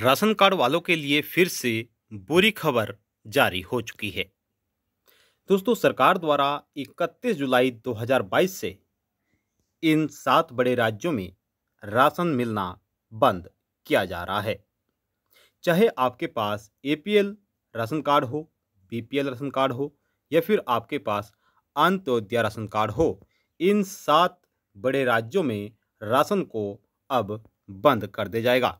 ration card वालों के लिए फिर से बुरी खबर जारी हो चुकी है दोस्तों सरकार द्वारा 31 जुलाई 2022 से इन सात बड़े राज्यों में राशन मिलना बंद किया जा रहा है चाहे आपके पास एपीएल राशन कार्ड हो बीपीएल राशन कार्ड हो या फिर आपके पास अंत्योदय राशन कार्ड हो इन सात बड़े राज्यों में राशन को अब बंद कर दिया जाएगा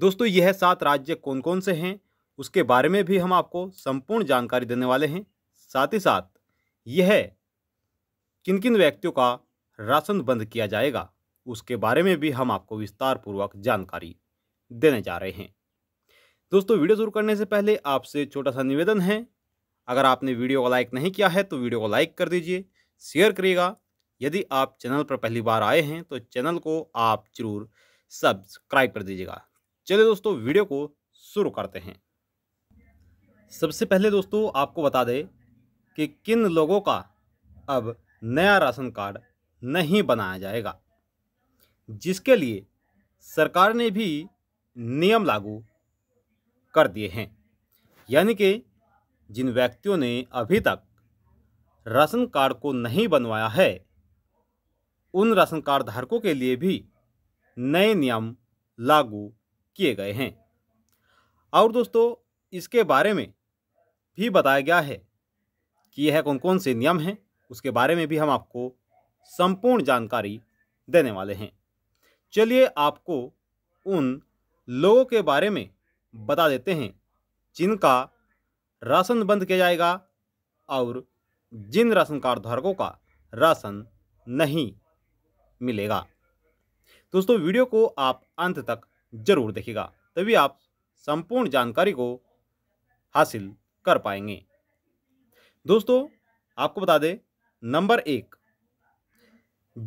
दोस्तों यह सात राज्य कौन कौन से हैं उसके बारे में भी हम आपको संपूर्ण जानकारी देने वाले हैं साथ ही साथ यह किन किन व्यक्तियों का राशन बंद किया जाएगा उसके बारे में भी हम आपको विस्तार पूर्वक जानकारी देने जा रहे हैं दोस्तों वीडियो शुरू करने से पहले आपसे छोटा सा निवेदन है अगर आपने वीडियो को लाइक नहीं किया है तो वीडियो को लाइक कर दीजिए शेयर करिएगा यदि आप चैनल पर पहली बार आए हैं तो चैनल को आप जरूर सब्सक्राइब कर दीजिएगा चलिए दोस्तों वीडियो को शुरू करते हैं सबसे पहले दोस्तों आपको बता दें कि किन लोगों का अब नया राशन कार्ड नहीं बनाया जाएगा जिसके लिए सरकार ने भी नियम लागू कर दिए हैं यानी कि जिन व्यक्तियों ने अभी तक राशन कार्ड को नहीं बनवाया है उन राशन कार्ड धारकों के लिए भी नए नियम लागू किए गए हैं और दोस्तों इसके बारे में भी बताया गया है कि यह कौन कौन से नियम हैं उसके बारे में भी हम आपको संपूर्ण जानकारी देने वाले हैं चलिए आपको उन लोगों के बारे में बता देते हैं जिनका राशन बंद किया जाएगा और जिन राशन कार्ड धारकों का राशन नहीं मिलेगा दोस्तों वीडियो को आप अंत तक जरूर देखिएगा तभी आप संपूर्ण जानकारी को हासिल कर पाएंगे दोस्तों आपको बता दें नंबर एक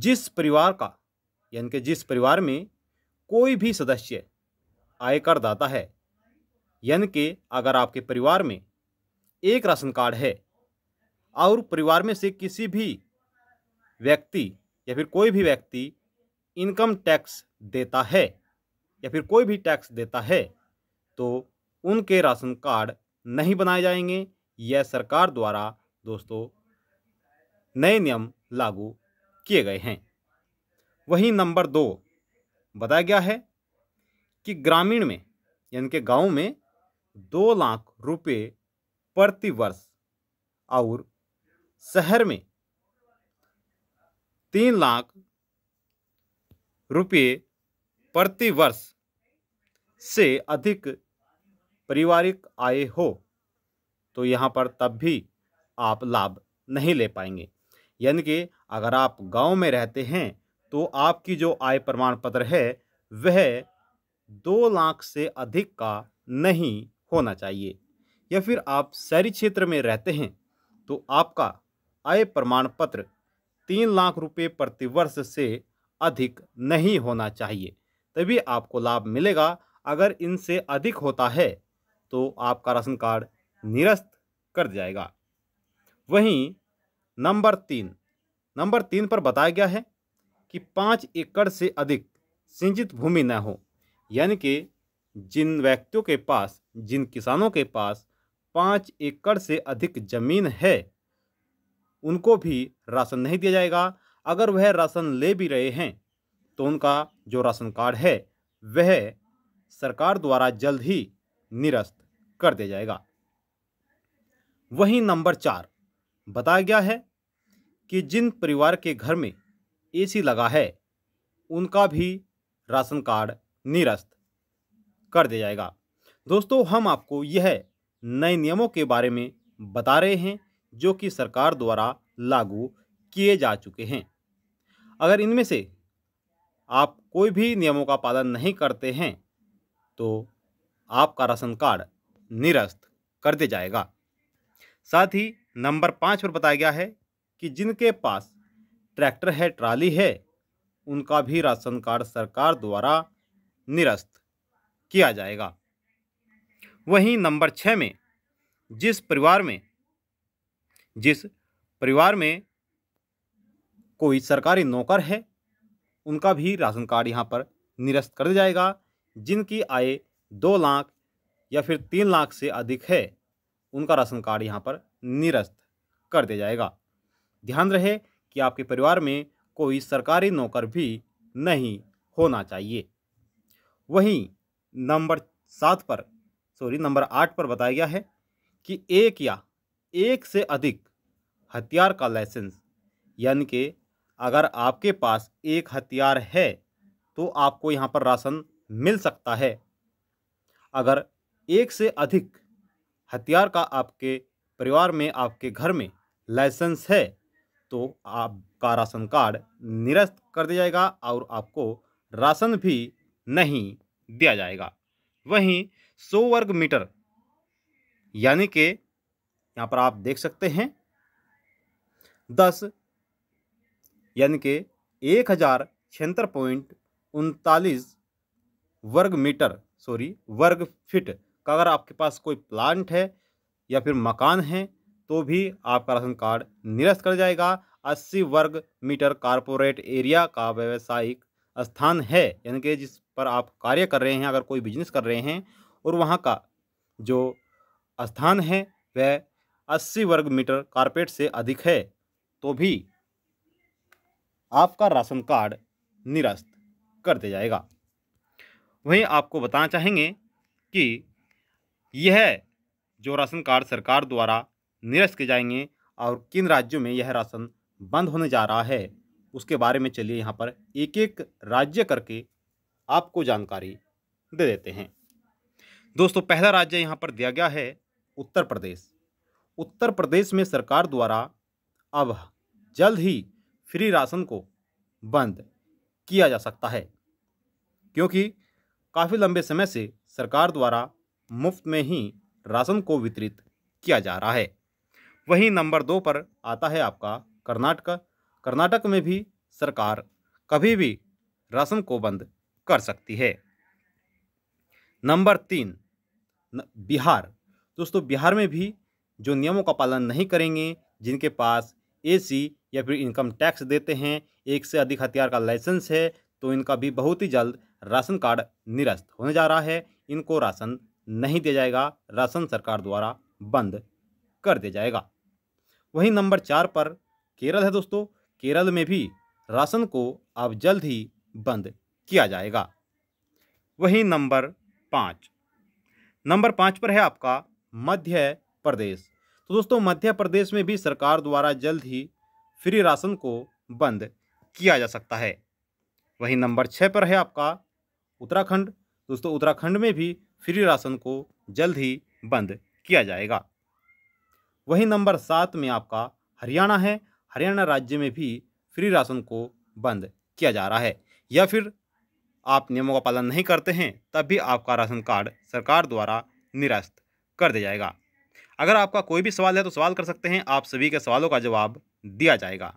जिस परिवार का यानी कि जिस परिवार में कोई भी सदस्य आयकर दाता है यानी कि अगर आपके परिवार में एक राशन कार्ड है और परिवार में से किसी भी व्यक्ति या फिर कोई भी व्यक्ति इनकम टैक्स देता है या फिर कोई भी टैक्स देता है तो उनके राशन कार्ड नहीं बनाए जाएंगे यह सरकार द्वारा दोस्तों नए नियम लागू किए गए हैं वहीं नंबर दो बताया गया है कि ग्रामीण में यानी कि गाँव में दो लाख रुपये प्रति वर्ष और शहर में तीन लाख रुपये प्रति वर्ष से अधिक पारिवारिक आय हो तो यहाँ पर तब भी आप लाभ नहीं ले पाएंगे यानी कि अगर आप गांव में रहते हैं तो आपकी जो आय प्रमाण पत्र है वह दो लाख से अधिक का नहीं होना चाहिए या फिर आप शहरी क्षेत्र में रहते हैं तो आपका आय प्रमाण पत्र तीन लाख रुपए प्रतिवर्ष से अधिक नहीं होना चाहिए तभी आपको लाभ मिलेगा अगर इनसे अधिक होता है तो आपका राशन कार्ड निरस्त कर जाएगा वहीं नंबर तीन नंबर तीन पर बताया गया है कि पाँच एकड़ से अधिक सिंचित भूमि न हो यानी कि जिन व्यक्तियों के पास जिन किसानों के पास पाँच एकड़ से अधिक जमीन है उनको भी राशन नहीं दिया जाएगा अगर वह राशन ले भी रहे हैं तो उनका जो राशन कार्ड है वह सरकार द्वारा जल्द ही निरस्त कर दिया जाएगा वहीं नंबर चार बताया गया है कि जिन परिवार के घर में एसी लगा है उनका भी राशन कार्ड निरस्त कर दिया जाएगा दोस्तों हम आपको यह नए नियमों के बारे में बता रहे हैं जो कि सरकार द्वारा लागू किए जा चुके हैं अगर इनमें से आप कोई भी नियमों का पालन नहीं करते हैं तो आपका राशन कार्ड निरस्त कर दिया जाएगा साथ ही नंबर पाँच पर बताया गया है कि जिनके पास ट्रैक्टर है ट्राली है उनका भी राशन कार्ड सरकार द्वारा निरस्त किया जाएगा वहीं नंबर छः में जिस परिवार में जिस परिवार में कोई सरकारी नौकर है उनका भी राशन कार्ड यहाँ पर निरस्त कर दिया जाएगा जिनकी आय दो लाख या फिर तीन लाख से अधिक है उनका राशन कार्ड यहाँ पर निरस्त कर दिया जाएगा ध्यान रहे कि आपके परिवार में कोई सरकारी नौकर भी नहीं होना चाहिए वहीं नंबर सात पर सॉरी नंबर आठ पर बताया गया है कि एक या एक से अधिक हथियार का लाइसेंस यानी कि अगर आपके पास एक हथियार है तो आपको यहाँ पर राशन मिल सकता है अगर एक से अधिक हथियार का आपके परिवार में आपके घर में लाइसेंस है तो आपका राशन कार्ड निरस्त कर दिया जाएगा और आपको राशन भी नहीं दिया जाएगा वहीं सौ वर्ग मीटर यानी कि यहाँ पर आप देख सकते हैं दस यानी कि एक हज़ार छिहत्तर पॉइंट उनतालीस वर्ग मीटर सॉरी वर्ग फिट का अगर आपके पास कोई प्लांट है या फिर मकान है तो भी आपका राशन कार्ड निरस्त कर जाएगा अस्सी वर्ग मीटर कारपोरेट एरिया का व्यावसायिक स्थान है यानी कि जिस पर आप कार्य कर रहे हैं अगर कोई बिजनेस कर रहे हैं और वहाँ का जो स्थान है वह अस्सी वर्ग मीटर कारपेट से अधिक है तो भी आपका राशन कार्ड निरस्त कर दिया जाएगा वहीं आपको बताना चाहेंगे कि यह जो राशन कार्ड सरकार द्वारा निरस्त किए जाएंगे और किन राज्यों में यह राशन बंद होने जा रहा है उसके बारे में चलिए यहाँ पर एक एक राज्य करके आपको जानकारी दे देते हैं दोस्तों पहला राज्य यहाँ पर दिया गया है उत्तर प्रदेश उत्तर प्रदेश में सरकार द्वारा अब जल्द ही फ्री राशन को बंद किया जा सकता है क्योंकि काफ़ी लंबे समय से सरकार द्वारा मुफ्त में ही राशन को वितरित किया जा रहा है वहीं नंबर दो पर आता है आपका कर्नाटक कर्नाटक में भी सरकार कभी भी राशन को बंद कर सकती है नंबर तीन बिहार दोस्तों बिहार में भी जो नियमों का पालन नहीं करेंगे जिनके पास एसी या फिर इनकम टैक्स देते हैं एक से अधिक हथियार का लाइसेंस है तो इनका भी बहुत ही जल्द राशन कार्ड निरस्त होने जा रहा है इनको राशन नहीं दिया जाएगा राशन सरकार द्वारा बंद कर दिया जाएगा वहीं नंबर चार पर केरल है दोस्तों केरल में भी राशन को अब जल्द ही बंद किया जाएगा वहीं नंबर पाँच नंबर पाँच पर है आपका मध्य प्रदेश तो दोस्तों मध्य प्रदेश में भी सरकार द्वारा जल्द ही फ्री राशन को बंद किया जा सकता है वहीं नंबर छः पर है आपका उत्तराखंड दोस्तों उत्तराखंड में भी फ्री राशन को जल्द ही बंद किया जाएगा वहीं नंबर सात में आपका हरियाणा है हरियाणा राज्य में भी फ्री राशन को बंद किया जा रहा है या फिर आप नियमों का पालन नहीं करते हैं तब भी आपका राशन कार्ड सरकार द्वारा निरस्त कर दिया जाएगा अगर आपका कोई भी सवाल है तो सवाल कर सकते हैं आप सभी के सवालों का जवाब दिया जाएगा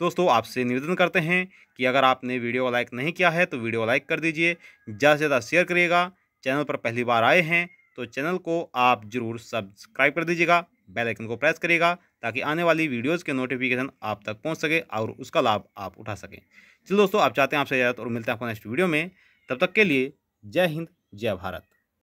दोस्तों आपसे निवेदन करते हैं कि अगर आपने वीडियो को लाइक नहीं किया है तो वीडियो को लाइक कर दीजिए ज़्यादा से ज़्यादा शेयर करिएगा चैनल पर पहली बार आए हैं तो चैनल को आप ज़रूर सब्सक्राइब कर दीजिएगा बेल आइकन को प्रेस करिएगा ताकि आने वाली वीडियोस के नोटिफिकेशन आप तक पहुंच सके और उसका लाभ आप उठा सकें चलो दोस्तों आप चाहते हैं आपसे इजाजत और मिलते हैं आपको नेक्स्ट वीडियो में तब तक के लिए जय हिंद जय भारत